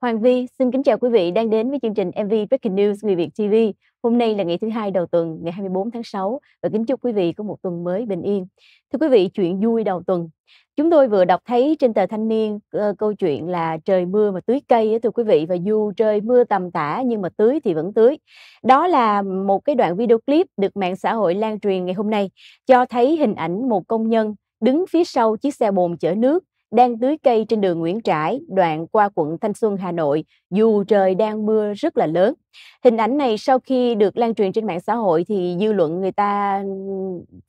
Hoàng Vi xin kính chào quý vị đang đến với chương trình MV Breaking News Người Việt TV. Hôm nay là ngày thứ hai đầu tuần, ngày 24 tháng 6 và kính chúc quý vị có một tuần mới bình yên. Thưa quý vị, chuyện vui đầu tuần. Chúng tôi vừa đọc thấy trên tờ Thanh niên uh, câu chuyện là trời mưa mà tưới cây thưa quý vị và dù trời mưa tầm tã nhưng mà tưới thì vẫn tưới. Đó là một cái đoạn video clip được mạng xã hội lan truyền ngày hôm nay cho thấy hình ảnh một công nhân đứng phía sau chiếc xe bồn chở nước đang tưới cây trên đường Nguyễn Trãi, đoạn qua quận Thanh Xuân, Hà Nội, dù trời đang mưa rất là lớn. Hình ảnh này sau khi được lan truyền trên mạng xã hội thì dư luận người ta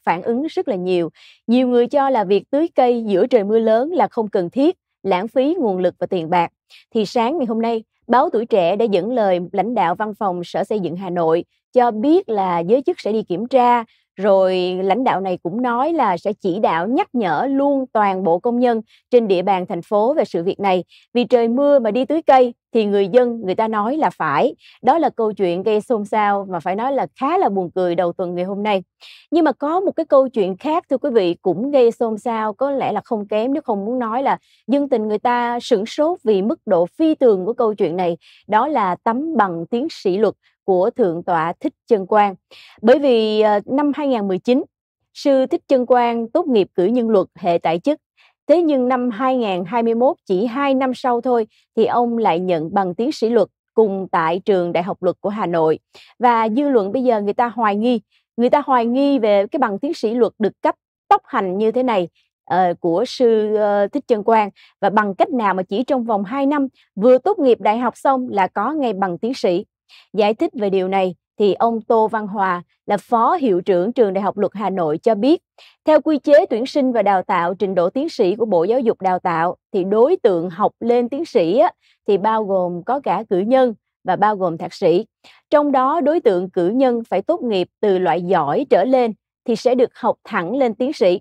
phản ứng rất là nhiều. Nhiều người cho là việc tưới cây giữa trời mưa lớn là không cần thiết, lãng phí nguồn lực và tiền bạc. Thì sáng ngày hôm nay, Báo Tuổi Trẻ đã dẫn lời lãnh đạo văn phòng Sở Xây dựng Hà Nội cho biết là giới chức sẽ đi kiểm tra rồi lãnh đạo này cũng nói là sẽ chỉ đạo nhắc nhở luôn toàn bộ công nhân trên địa bàn thành phố về sự việc này vì trời mưa mà đi tưới cây thì người dân người ta nói là phải đó là câu chuyện gây xôn xao và phải nói là khá là buồn cười đầu tuần ngày hôm nay nhưng mà có một cái câu chuyện khác thưa quý vị cũng gây xôn xao có lẽ là không kém nếu không muốn nói là dân tình người ta sửng sốt vì mức độ phi tường của câu chuyện này đó là tấm bằng tiến sĩ luật của Thượng tọa Thích Chân Quang. Bởi vì ờ, năm 2019, sư Thích Chân Quang tốt nghiệp cử nhân luật hệ tại chức. Thế nhưng năm 2021, chỉ 2 năm sau thôi, thì ông lại nhận bằng tiến sĩ luật cùng tại trường Đại học Luật của Hà Nội. Và dư luận bây giờ người ta hoài nghi, người ta hoài nghi về cái bằng tiến sĩ luật được cấp tốc hành như thế này ờ, của sư ờ, Thích Chân Quang và bằng cách nào mà chỉ trong vòng 2 năm vừa tốt nghiệp đại học xong là có ngay bằng tiến sĩ. Giải thích về điều này thì ông Tô Văn Hòa là Phó Hiệu trưởng Trường Đại học Luật Hà Nội cho biết, theo quy chế tuyển sinh và đào tạo trình độ tiến sĩ của Bộ Giáo dục Đào tạo thì đối tượng học lên tiến sĩ á, thì bao gồm có cả cử nhân và bao gồm thạc sĩ. Trong đó đối tượng cử nhân phải tốt nghiệp từ loại giỏi trở lên thì sẽ được học thẳng lên tiến sĩ.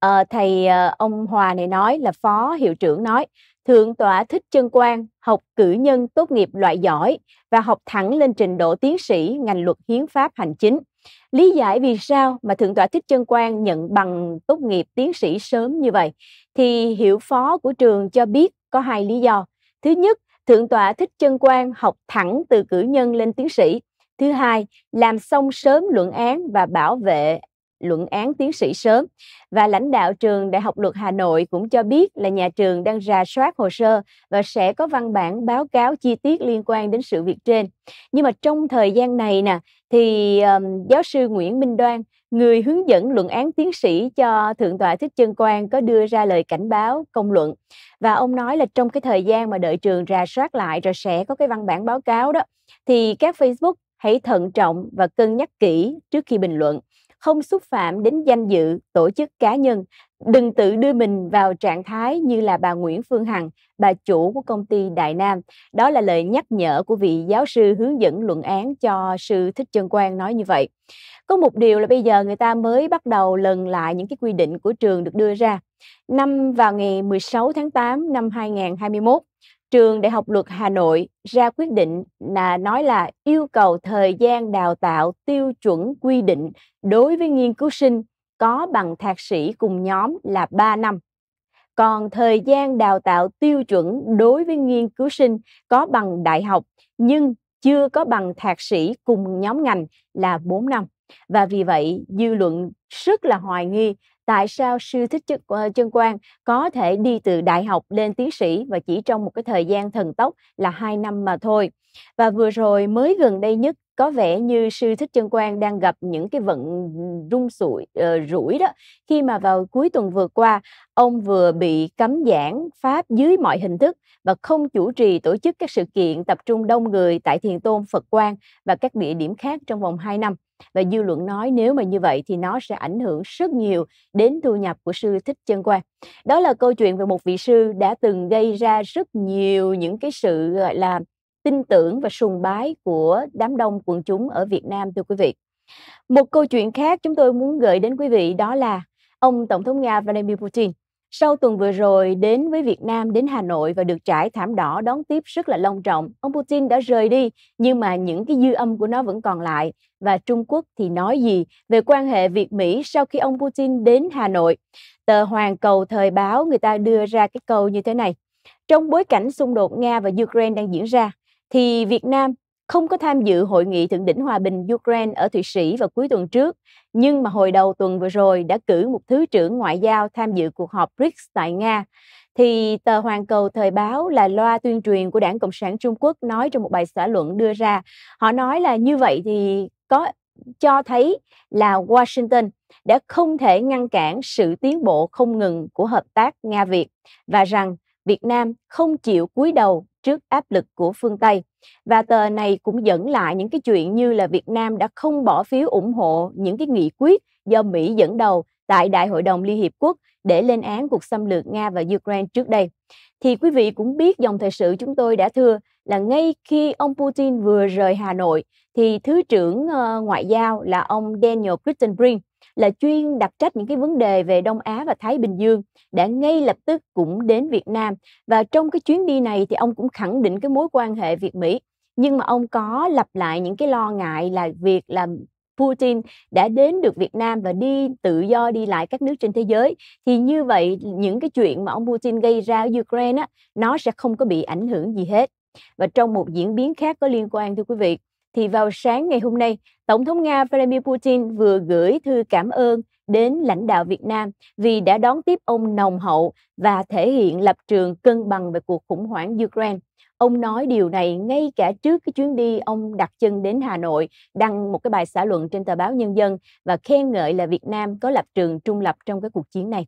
À, thầy ờ, ông Hòa này nói là phó hiệu trưởng nói Thượng tọa Thích Trân Quang học cử nhân tốt nghiệp loại giỏi và học thẳng lên trình độ tiến sĩ ngành luật hiến pháp hành chính. Lý giải vì sao mà Thượng tọa Thích Trân Quang nhận bằng tốt nghiệp tiến sĩ sớm như vậy thì hiệu phó của trường cho biết có hai lý do. Thứ nhất, Thượng tọa Thích Trân Quang học thẳng từ cử nhân lên tiến sĩ. Thứ hai, làm xong sớm luận án và bảo vệ luận án tiến sĩ sớm. Và lãnh đạo trường Đại học Luật Hà Nội cũng cho biết là nhà trường đang rà soát hồ sơ và sẽ có văn bản báo cáo chi tiết liên quan đến sự việc trên. Nhưng mà trong thời gian này nè thì um, giáo sư Nguyễn Minh Đoan, người hướng dẫn luận án tiến sĩ cho Thượng tọa Thích Chân Quang có đưa ra lời cảnh báo công luận. Và ông nói là trong cái thời gian mà đợi trường rà soát lại rồi sẽ có cái văn bản báo cáo đó thì các Facebook hãy thận trọng và cân nhắc kỹ trước khi bình luận không xúc phạm đến danh dự tổ chức cá nhân đừng tự đưa mình vào trạng thái như là bà Nguyễn Phương Hằng, bà chủ của công ty Đại Nam. Đó là lời nhắc nhở của vị giáo sư hướng dẫn luận án cho sư Thích Trân Quang nói như vậy. Có một điều là bây giờ người ta mới bắt đầu lần lại những cái quy định của trường được đưa ra. Năm vào ngày 16 tháng 8 năm 2021, trường Đại học Luật Hà Nội ra quyết định là nói là yêu cầu thời gian đào tạo tiêu chuẩn quy định đối với nghiên cứu sinh có bằng thạc sĩ cùng nhóm là 3 năm. Còn thời gian đào tạo tiêu chuẩn đối với nghiên cứu sinh có bằng đại học nhưng chưa có bằng thạc sĩ cùng nhóm ngành là 4 năm. Và vì vậy, dư luận rất là hoài nghi tại sao sư thích chức ờ, chân quang có thể đi từ đại học lên tiến sĩ và chỉ trong một cái thời gian thần tốc là hai năm mà thôi và vừa rồi mới gần đây nhất có vẻ như sư thích chân quang đang gặp những cái vận rung sủi uh, rủi đó khi mà vào cuối tuần vừa qua ông vừa bị cấm giảng pháp dưới mọi hình thức và không chủ trì tổ chức các sự kiện tập trung đông người tại thiền tôn phật quang và các địa điểm khác trong vòng 2 năm và dư luận nói nếu mà như vậy thì nó sẽ ảnh hưởng rất nhiều đến thu nhập của sư thích chân quang đó là câu chuyện về một vị sư đã từng gây ra rất nhiều những cái sự gọi là tin tưởng và sùng bái của đám đông quần chúng ở Việt Nam thưa quý vị. Một câu chuyện khác chúng tôi muốn gửi đến quý vị đó là ông Tổng thống Nga Vladimir Putin sau tuần vừa rồi đến với Việt Nam, đến Hà Nội và được trải thảm đỏ đón tiếp rất là long trọng. Ông Putin đã rời đi nhưng mà những cái dư âm của nó vẫn còn lại. Và Trung Quốc thì nói gì về quan hệ Việt-Mỹ sau khi ông Putin đến Hà Nội? Tờ Hoàn Cầu Thời báo người ta đưa ra cái câu như thế này. Trong bối cảnh xung đột Nga và Ukraine đang diễn ra, thì Việt Nam không có tham dự hội nghị thượng đỉnh hòa bình Ukraine ở Thụy Sĩ vào cuối tuần trước, nhưng mà hồi đầu tuần vừa rồi đã cử một thứ trưởng ngoại giao tham dự cuộc họp BRICS tại Nga. Thì tờ Hoàn Cầu Thời báo là loa tuyên truyền của Đảng Cộng sản Trung Quốc nói trong một bài xã luận đưa ra. Họ nói là như vậy thì có cho thấy là Washington đã không thể ngăn cản sự tiến bộ không ngừng của hợp tác Nga Việt và rằng Việt Nam không chịu cúi đầu trước áp lực của phương Tây. Và tờ này cũng dẫn lại những cái chuyện như là Việt Nam đã không bỏ phiếu ủng hộ những cái nghị quyết do Mỹ dẫn đầu tại Đại hội đồng Liên Hiệp Quốc để lên án cuộc xâm lược Nga và Ukraine trước đây. Thì quý vị cũng biết dòng thời sự chúng tôi đã thưa là ngay khi ông Putin vừa rời Hà Nội thì Thứ trưởng ờ, Ngoại giao là ông Daniel Crittenbrink là chuyên đặc trách những cái vấn đề về Đông Á và Thái Bình Dương đã ngay lập tức cũng đến Việt Nam và trong cái chuyến đi này thì ông cũng khẳng định cái mối quan hệ Việt Mỹ nhưng mà ông có lặp lại những cái lo ngại là việc là Putin đã đến được Việt Nam và đi tự do đi lại các nước trên thế giới thì như vậy những cái chuyện mà ông Putin gây ra ở Ukraine á, nó sẽ không có bị ảnh hưởng gì hết. Và trong một diễn biến khác có liên quan thưa quý vị, thì vào sáng ngày hôm nay, Tổng thống Nga Vladimir Putin vừa gửi thư cảm ơn đến lãnh đạo Việt Nam vì đã đón tiếp ông nồng hậu và thể hiện lập trường cân bằng về cuộc khủng hoảng Ukraine. Ông nói điều này ngay cả trước cái chuyến đi ông đặt chân đến Hà Nội, đăng một cái bài xã luận trên tờ báo Nhân dân và khen ngợi là Việt Nam có lập trường trung lập trong cái cuộc chiến này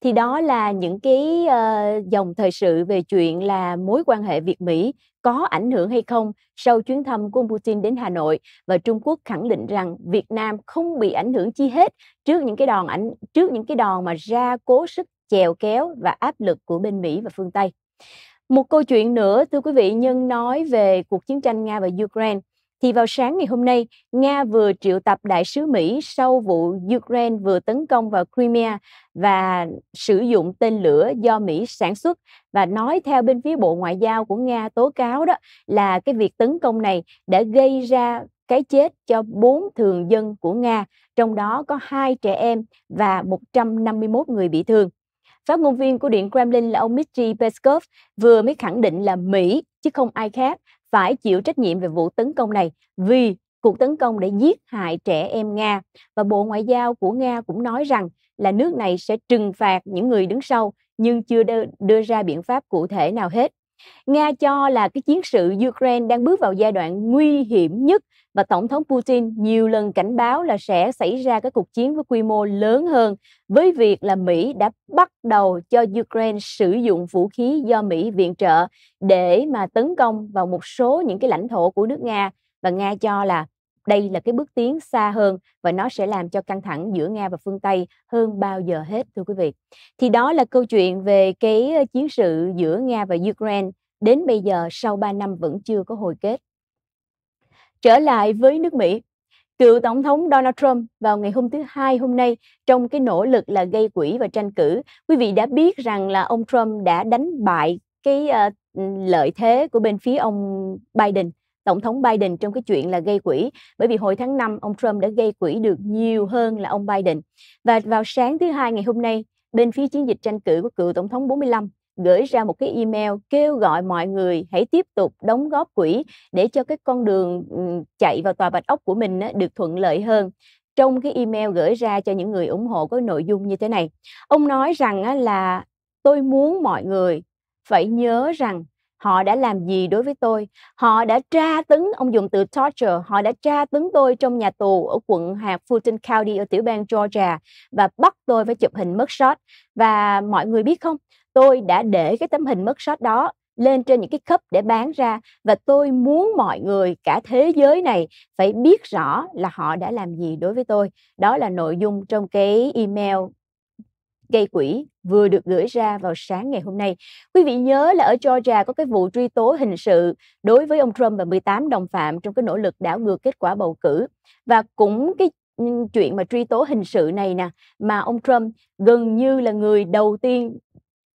thì đó là những cái uh, dòng thời sự về chuyện là mối quan hệ Việt Mỹ có ảnh hưởng hay không sau chuyến thăm của ông Putin đến Hà Nội và Trung Quốc khẳng định rằng Việt Nam không bị ảnh hưởng chi hết trước những cái đòn ảnh trước những cái đòn mà ra cố sức chèo kéo và áp lực của bên Mỹ và phương Tây. Một câu chuyện nữa, thưa quý vị, nhân nói về cuộc chiến tranh Nga và Ukraine thì vào sáng ngày hôm nay, Nga vừa triệu tập đại sứ Mỹ sau vụ Ukraine vừa tấn công vào Crimea và sử dụng tên lửa do Mỹ sản xuất và nói theo bên phía Bộ Ngoại giao của Nga tố cáo đó là cái việc tấn công này đã gây ra cái chết cho bốn thường dân của Nga, trong đó có hai trẻ em và 151 người bị thương. Phát ngôn viên của Điện Kremlin là ông Dmitry Peskov vừa mới khẳng định là Mỹ chứ không ai khác phải chịu trách nhiệm về vụ tấn công này vì cuộc tấn công để giết hại trẻ em Nga và Bộ Ngoại giao của Nga cũng nói rằng là nước này sẽ trừng phạt những người đứng sau nhưng chưa đưa, đưa ra biện pháp cụ thể nào hết. Nga cho là cái chiến sự Ukraine đang bước vào giai đoạn nguy hiểm nhất và Tổng thống Putin nhiều lần cảnh báo là sẽ xảy ra cái cuộc chiến với quy mô lớn hơn với việc là Mỹ đã bắt đầu cho Ukraine sử dụng vũ khí do Mỹ viện trợ để mà tấn công vào một số những cái lãnh thổ của nước Nga và Nga cho là đây là cái bước tiến xa hơn và nó sẽ làm cho căng thẳng giữa Nga và phương Tây hơn bao giờ hết thưa quý vị. Thì đó là câu chuyện về cái chiến sự giữa Nga và Ukraine đến bây giờ sau 3 năm vẫn chưa có hồi kết. Trở lại với nước Mỹ, cựu tổng thống Donald Trump vào ngày hôm thứ hai hôm nay trong cái nỗ lực là gây quỹ và tranh cử, quý vị đã biết rằng là ông Trump đã đánh bại cái uh, lợi thế của bên phía ông Biden tổng thống Biden trong cái chuyện là gây quỹ bởi vì hồi tháng 5 ông Trump đã gây quỹ được nhiều hơn là ông Biden. Và vào sáng thứ hai ngày hôm nay, bên phía chiến dịch tranh cử của cựu tổng thống 45 gửi ra một cái email kêu gọi mọi người hãy tiếp tục đóng góp quỹ để cho cái con đường chạy vào tòa bạch ốc của mình được thuận lợi hơn trong cái email gửi ra cho những người ủng hộ có nội dung như thế này ông nói rằng là tôi muốn mọi người phải nhớ rằng họ đã làm gì đối với tôi họ đã tra tấn ông dùng từ torture họ đã tra tấn tôi trong nhà tù ở quận hạt Fulton County ở tiểu bang Georgia và bắt tôi phải chụp hình mất sót. và mọi người biết không tôi đã để cái tấm hình mất sót đó lên trên những cái cấp để bán ra và tôi muốn mọi người cả thế giới này phải biết rõ là họ đã làm gì đối với tôi đó là nội dung trong cái email gây quỹ vừa được gửi ra vào sáng ngày hôm nay. Quý vị nhớ là ở Georgia có cái vụ truy tố hình sự đối với ông Trump và 18 đồng phạm trong cái nỗ lực đảo ngược kết quả bầu cử. Và cũng cái ừ, chuyện mà truy tố hình sự này nè mà ông Trump gần như là người đầu tiên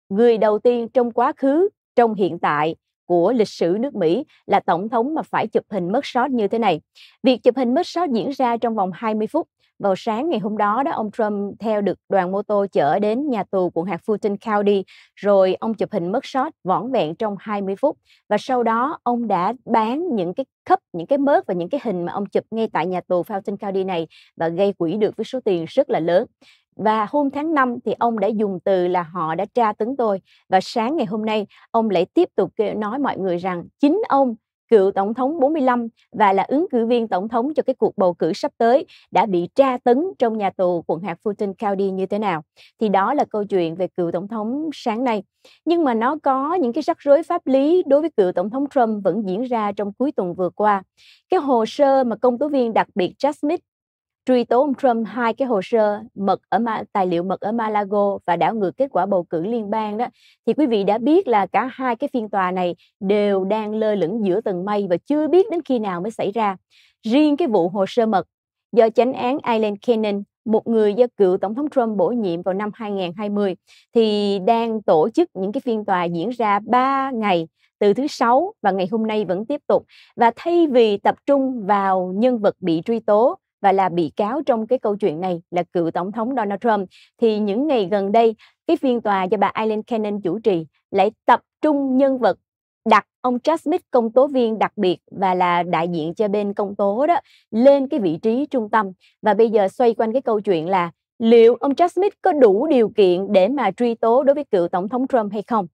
người đầu tiên trong quá khứ, trong hiện tại của lịch sử nước Mỹ là tổng thống mà phải chụp hình mất sót như thế này. Việc chụp hình mất sót diễn ra trong vòng 20 phút vào sáng ngày hôm đó đó ông Trump theo được đoàn mô tô chở đến nhà tù quận hạt Fulton County rồi ông chụp hình mất shot vỏn vẹn trong 20 phút và sau đó ông đã bán những cái cấp những cái mớt và những cái hình mà ông chụp ngay tại nhà tù Fulton County này và gây quỹ được với số tiền rất là lớn. Và hôm tháng 5 thì ông đã dùng từ là họ đã tra tấn tôi. Và sáng ngày hôm nay, ông lại tiếp tục nói mọi người rằng chính ông cựu tổng thống 45 và là ứng cử viên tổng thống cho cái cuộc bầu cử sắp tới đã bị tra tấn trong nhà tù quận hạt Fulton County như thế nào. Thì đó là câu chuyện về cựu tổng thống sáng nay. Nhưng mà nó có những cái rắc rối pháp lý đối với cựu tổng thống Trump vẫn diễn ra trong cuối tuần vừa qua. Cái hồ sơ mà công tố viên đặc biệt Jack Smith truy tố ông Trump hai cái hồ sơ mật ở Ma, tài liệu mật ở Malago và đảo ngược kết quả bầu cử liên bang đó thì quý vị đã biết là cả hai cái phiên tòa này đều đang lơ lửng giữa tầng mây và chưa biết đến khi nào mới xảy ra. Riêng cái vụ hồ sơ mật do chánh án Ireland Cannon một người do cựu tổng thống Trump bổ nhiệm vào năm 2020 thì đang tổ chức những cái phiên tòa diễn ra 3 ngày từ thứ sáu và ngày hôm nay vẫn tiếp tục và thay vì tập trung vào nhân vật bị truy tố và là bị cáo trong cái câu chuyện này là cựu tổng thống Donald Trump thì những ngày gần đây cái phiên tòa do bà Eileen Cannon chủ trì lại tập trung nhân vật đặt ông Chad Smith công tố viên đặc biệt và là đại diện cho bên công tố đó lên cái vị trí trung tâm và bây giờ xoay quanh cái câu chuyện là liệu ông Chad Smith có đủ điều kiện để mà truy tố đối với cựu tổng thống Trump hay không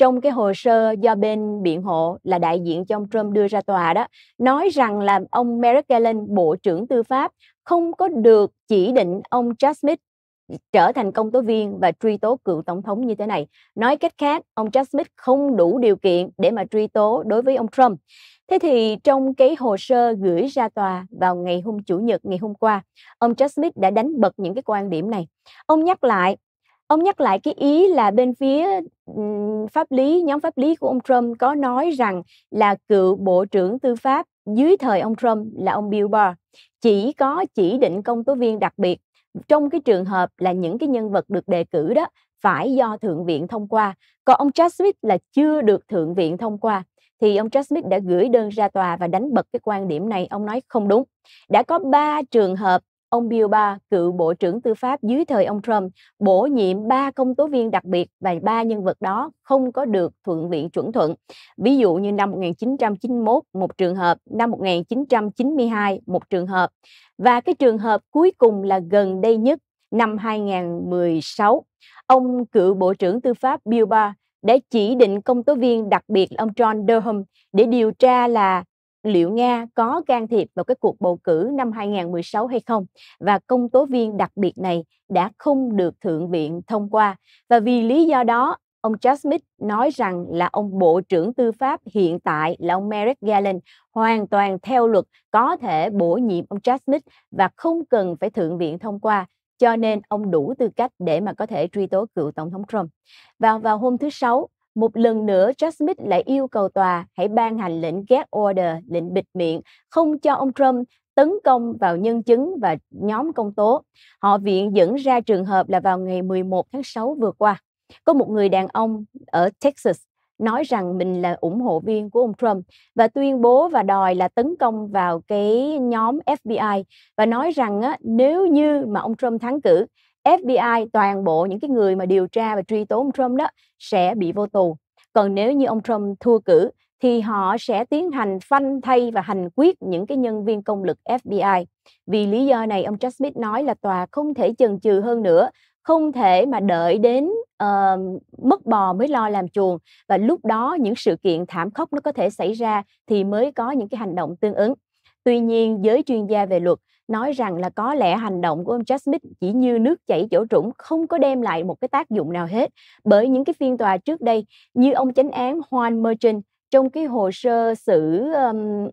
trong cái hồ sơ do bên biện hộ là đại diện cho ông Trump đưa ra tòa đó nói rằng là ông Merrick Garland bộ trưởng tư pháp không có được chỉ định ông Chad Smith trở thành công tố viên và truy tố cựu tổng thống như thế này. Nói cách khác, ông Chad Smith không đủ điều kiện để mà truy tố đối với ông Trump. Thế thì trong cái hồ sơ gửi ra tòa vào ngày hôm chủ nhật ngày hôm qua, ông Chad Smith đã đánh bật những cái quan điểm này. Ông nhắc lại ông nhắc lại cái ý là bên phía pháp lý nhóm pháp lý của ông Trump có nói rằng là cựu bộ trưởng tư pháp dưới thời ông Trump là ông Bill Barr chỉ có chỉ định công tố viên đặc biệt trong cái trường hợp là những cái nhân vật được đề cử đó phải do thượng viện thông qua còn ông Chad Smith là chưa được thượng viện thông qua thì ông Chad Smith đã gửi đơn ra tòa và đánh bật cái quan điểm này ông nói không đúng đã có ba trường hợp ông Bill Barr, cựu Bộ trưởng Tư pháp dưới thời ông Trump, bổ nhiệm ba công tố viên đặc biệt và ba nhân vật đó không có được thuận viện chuẩn thuận. Ví dụ như năm 1991 một trường hợp, năm 1992 một trường hợp. Và cái trường hợp cuối cùng là gần đây nhất, năm 2016. Ông cựu Bộ trưởng Tư pháp Bill Barr đã chỉ định công tố viên đặc biệt là ông John Durham để điều tra là liệu Nga có can thiệp vào cái cuộc bầu cử năm 2016 hay không và công tố viên đặc biệt này đã không được Thượng viện thông qua và vì lý do đó ông Chad Smith nói rằng là ông Bộ trưởng Tư pháp hiện tại là ông Merrick Garland hoàn toàn theo luật có thể bổ nhiệm ông Chad Smith và không cần phải Thượng viện thông qua cho nên ông đủ tư cách để mà có thể truy tố cựu Tổng thống Trump. Và vào hôm thứ Sáu, một lần nữa, Jasmine lại yêu cầu tòa hãy ban hành lệnh gag order, lệnh bịt miệng, không cho ông Trump tấn công vào nhân chứng và nhóm công tố. Họ viện dẫn ra trường hợp là vào ngày 11 tháng 6 vừa qua, có một người đàn ông ở Texas nói rằng mình là ủng hộ viên của ông Trump và tuyên bố và đòi là tấn công vào cái nhóm FBI và nói rằng á, nếu như mà ông Trump thắng cử FBI toàn bộ những cái người mà điều tra và truy tố ông Trump đó sẽ bị vô tù. Còn nếu như ông Trump thua cử thì họ sẽ tiến hành phanh thay và hành quyết những cái nhân viên công lực FBI. Vì lý do này ông Jack Smith nói là tòa không thể chần chừ hơn nữa, không thể mà đợi đến uh, mất bò mới lo làm chuồng và lúc đó những sự kiện thảm khốc nó có thể xảy ra thì mới có những cái hành động tương ứng. Tuy nhiên, giới chuyên gia về luật nói rằng là có lẽ hành động của ông Jack Smith chỉ như nước chảy chỗ trũng không có đem lại một cái tác dụng nào hết bởi những cái phiên tòa trước đây như ông chánh án Juan Merchant trong cái hồ sơ xử um,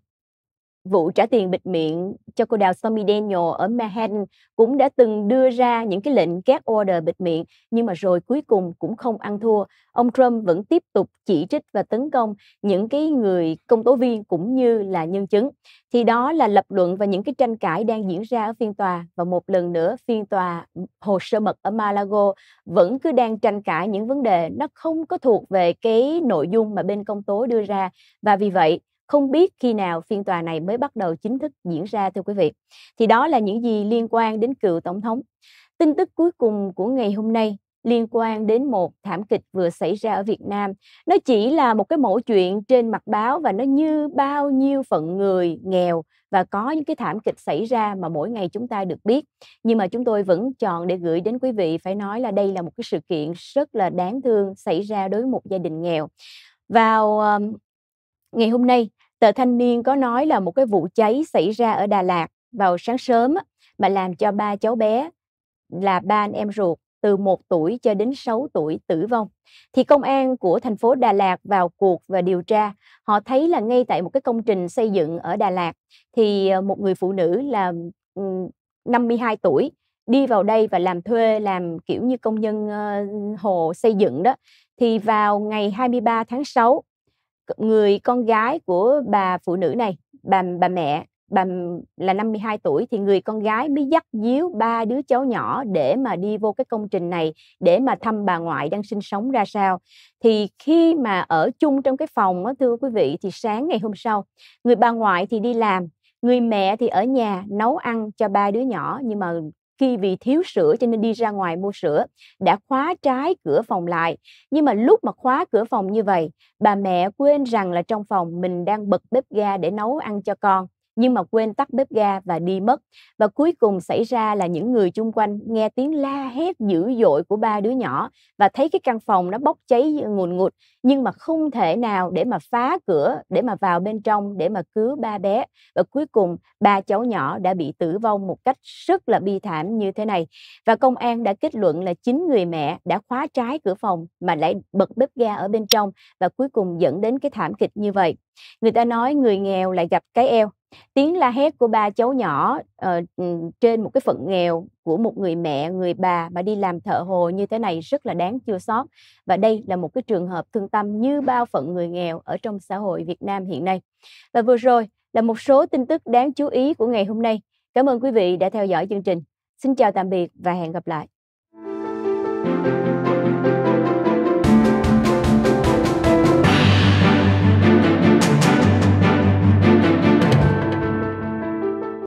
vụ trả tiền bịt miệng cho cô đào Stormy Daniel ở Manhattan cũng đã từng đưa ra những cái lệnh gag order bịt miệng nhưng mà rồi cuối cùng cũng không ăn thua. Ông Trump vẫn tiếp tục chỉ trích và tấn công những cái người công tố viên cũng như là nhân chứng. Thì đó là lập luận và những cái tranh cãi đang diễn ra ở phiên tòa và một lần nữa phiên tòa ừ, hồ sơ mật ở Malago vẫn cứ đang tranh cãi những vấn đề nó không có thuộc về cái nội dung mà bên công tố đưa ra và vì vậy không biết khi nào phiên tòa này mới bắt đầu chính thức diễn ra thưa quý vị. Thì đó là những gì liên quan đến cựu tổng thống. Tin tức cuối cùng của ngày hôm nay liên quan đến một thảm kịch vừa xảy ra ở Việt Nam. Nó chỉ là một cái mẫu chuyện trên mặt báo và nó như bao nhiêu phận người nghèo và có những cái thảm kịch xảy ra mà mỗi ngày chúng ta được biết. Nhưng mà chúng tôi vẫn chọn để gửi đến quý vị phải nói là đây là một cái sự kiện rất là đáng thương xảy ra đối với một gia đình nghèo. Vào ờ, ngày hôm nay Tờ Thanh niên có nói là một cái vụ cháy xảy ra ở Đà Lạt vào sáng sớm mà làm cho ba cháu bé là ba anh em ruột từ 1 tuổi cho đến 6 tuổi tử vong. Thì công an của thành phố Đà Lạt vào cuộc và điều tra, họ thấy là ngay tại một cái công trình xây dựng ở Đà Lạt thì ờ, một người phụ nữ là 52 ừ, tuổi đi vào đây và làm thuê làm kiểu như công nhân ờ, hồ xây dựng đó thì vào ngày 23 tháng 6 người con gái của bà phụ nữ này bà bà mẹ bà là 52 tuổi thì người con gái mới dắt díu ba đứa cháu nhỏ để mà đi vô cái công trình này để mà thăm bà ngoại đang sinh sống ra sao. Thì khi mà ở chung trong cái phòng đó thưa quý vị thì sáng ngày hôm sau, người bà ngoại thì đi làm, người mẹ thì ở nhà nấu ăn cho ba đứa nhỏ nhưng mà khi vì thiếu sữa cho nên đi ra ngoài mua sữa đã khóa trái cửa phòng lại nhưng mà lúc mà khóa cửa phòng như vậy bà mẹ quên rằng là trong phòng mình đang bật bếp ga để nấu ăn cho con nhưng mà quên tắt bếp ga và đi mất. Và cuối cùng xảy ra là những người chung quanh nghe tiếng la hét dữ dội của ba đứa nhỏ và thấy cái căn phòng nó bốc cháy ngùn ngụt nhưng mà không thể nào để mà phá cửa để mà vào bên trong để mà cứu ba bé. Và cuối cùng ba cháu nhỏ đã bị tử vong một cách rất là bi thảm như thế này. Và công an đã kết luận là chính người mẹ đã khóa trái cửa phòng mà lại bật bếp ga ở bên trong và cuối cùng dẫn đến cái thảm kịch như vậy. Người ta nói người nghèo lại gặp cái eo tiếng la hét của ba cháu nhỏ uh, trên một cái phận nghèo của một người mẹ người bà mà đi làm thợ hồ như thế này rất là đáng chua xót và đây là một cái trường hợp thương tâm như bao phận người nghèo ở trong xã hội Việt Nam hiện nay và vừa rồi là một số tin tức đáng chú ý của ngày hôm nay cảm ơn quý vị đã theo dõi chương trình xin chào tạm biệt và hẹn gặp lại thank you